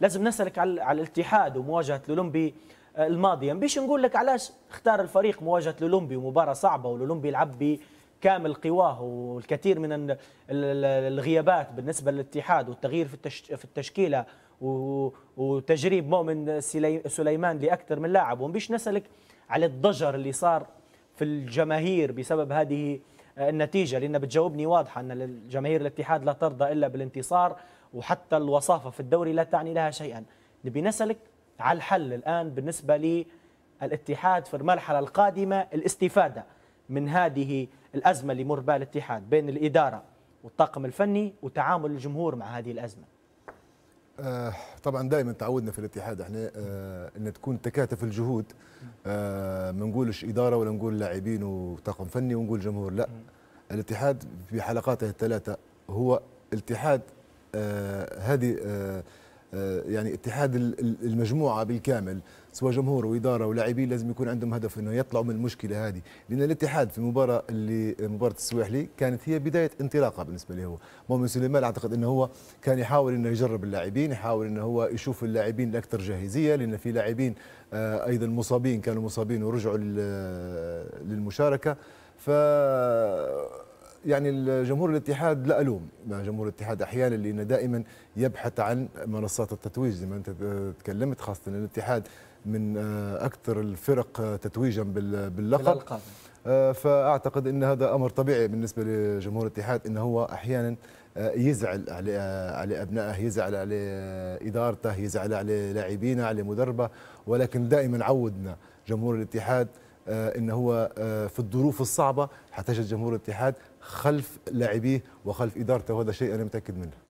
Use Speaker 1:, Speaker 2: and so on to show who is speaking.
Speaker 1: لازم نسالك على على الاتحاد ومواجهه الاولمبي آه، الماضيه مش يعني نقول لك علاش اختار الفريق مواجهه الاولمبي ومباراه صعبه والاولمبي يلعب بكامل قواه والكثير من الغيابات بالنسبه للاتحاد والتغيير في التشكيله وتجريب مؤمن سليمان لاكثر من لاعب ومش نسالك على الضجر اللي صار في الجماهير بسبب هذه النتيجه لان بتجاوبني واضحه ان جماهير الاتحاد لا ترضى الا بالانتصار وحتى الوصافه في الدوري لا تعني لها شيئا نبي نسالك على الحل الان بالنسبه للاتحاد في المرحله القادمه الاستفاده من هذه الازمه اللي مر بها الاتحاد بين الاداره والطاقم الفني وتعامل الجمهور مع هذه الازمه أه
Speaker 2: طبعا دائما تعودنا في الاتحاد احنا آه ان تكون تكاتف الجهود آه ما نقولش اداره ولا نقول لاعبين وطاقم فني ونقول جمهور لا الاتحاد في حلقاته الثلاثه هو الاتحاد آه هذه آه آه، يعني اتحاد المجموعه بالكامل سواء جمهور واداره ولاعبين لازم يكون عندهم هدف انه يطلعوا من المشكله هذه لان الاتحاد في المباراه اللي مباراه السواحلي كانت هي بدايه انطلاقه بالنسبه له هو مؤمن سليمان اعتقد انه هو كان يحاول انه يجرب اللاعبين يحاول انه هو يشوف اللاعبين الاكثر جاهزيه لان في لاعبين آه، ايضا مصابين كانوا مصابين ورجعوا للمشاركه ف يعني الجمهور الاتحاد لا الوم جمهور الاتحاد احيانا لانه دائما يبحث عن منصات التتويج زي ما انت تكلمت خاصه ان الاتحاد من آه، اكثر الفرق آه، تتويجا باللقب آه، فاعتقد ان هذا امر طبيعي بالنسبه لجمهور الاتحاد انه هو احيانا يزعل على على ابنائه يزعل على ادارته يزعل على لاعبينه على مدربه ولكن دائما عودنا جمهور الاتحاد آه، ان هو آه، في الظروف الصعبه هتجد جمهور الاتحاد خلف لاعبيه وخلف ادارته وهذا شيء انا متاكد منه